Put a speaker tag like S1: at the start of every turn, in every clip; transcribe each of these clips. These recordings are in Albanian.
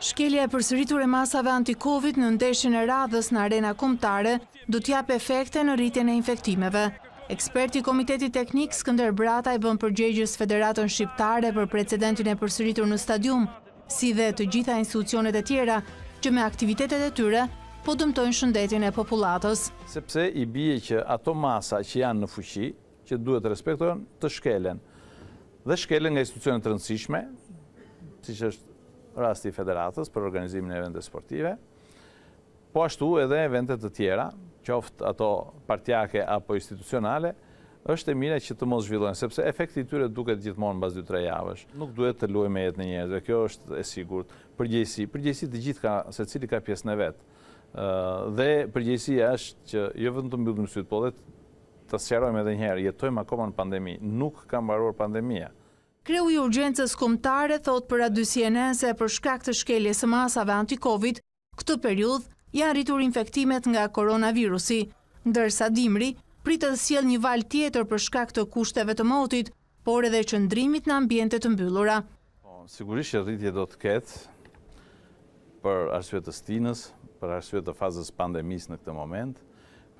S1: Shkelja e përsëritur e masave anti-Covid në ndeshjen e radhës në arena kombëtare do të jap efekte në rritjen e infektimeve. Eksperti i Komitetit Teknik Skënder Brata i bën përgjegjës Federatën Shqiptare për precedentin e përsëritur në stadium, si dhe të gjitha institucionet e tjera që me aktivitetet e tyre po dëmtojnë shëndetin e popullatës.
S2: Sepse i bie që ato masa që janë në fuqi, që duhet të respektojnë, të shkelen. Dhe shkelen nga institucionet rëndësishme, si që është rasti federatës për organizimin e vendet sportive, po ashtu edhe vendet të tjera, qoftë ato partjake apo institucionale, është e mire që të mos zhvillohen, sepse efekti tyre duket gjithmonë në bazë 2-3 javësh. Nuk duhet të luaj me jetë në njerëzve, kjo është e sigur. Përgjësi, përgjësi të gjithë ka, se cili ka pjesë në vetë. Dhe përgjësi është që jo vëndë të mbjullë në sytë, po dhe të sjarojmë edhe njerë, jetojmë akoma në pandemi, nuk kam baruar pandemija.
S1: Kreu i urgjensës kumtare thot për se për shkak të shkelje së masave anti-Covid, këtë periudh janë rritur infektimet nga koronavirusi, ndërsa dimri pritë të siel një val tjetër për shkak të kushteve të motit, por edhe qëndrimit në ambjentet të mbyllura.
S2: Po, sigurisht që rritje do të ketë për arsuet të stinës, për arsuet të fazës pandemis në këtë moment,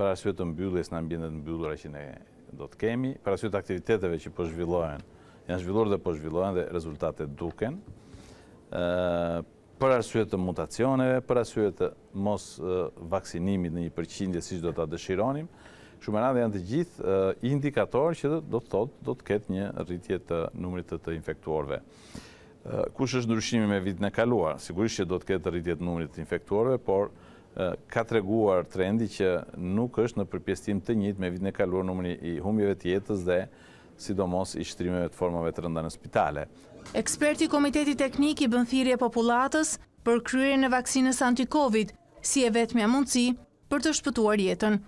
S2: për arsuet të mbylljes në ambjentet të mbyllura që ne do të kemi, për arsuet të aktiviteteve që po zhvillohen, janë zhvilluar dhe po zhvillohen dhe rezultate duken. Për arsujet të mutacioneve, për arsujet të mos vaksinimit në një përqindje si që do të dëshironim, shumë e radhe janë të gjithë indikatorë që do të thotë do të ketë një rritje të numrit të të infektuarve. Kush është ndryshimi me vitin e kaluar? Sigurisht që do të ketë rritje të numrit të infektuarve, por ka të reguar trendi që nuk është në përpjestim të njit me vitin e kaluar numri i humjeve të jetës dhe sidomos i shtrimeve të formave të rënda në spitale.
S1: Eksperti Komiteti Teknik i Bëndhirje Populatës për kryrën e vaksinës anti-Covid si e vetëmja mundësi për të shpëtuar jetën.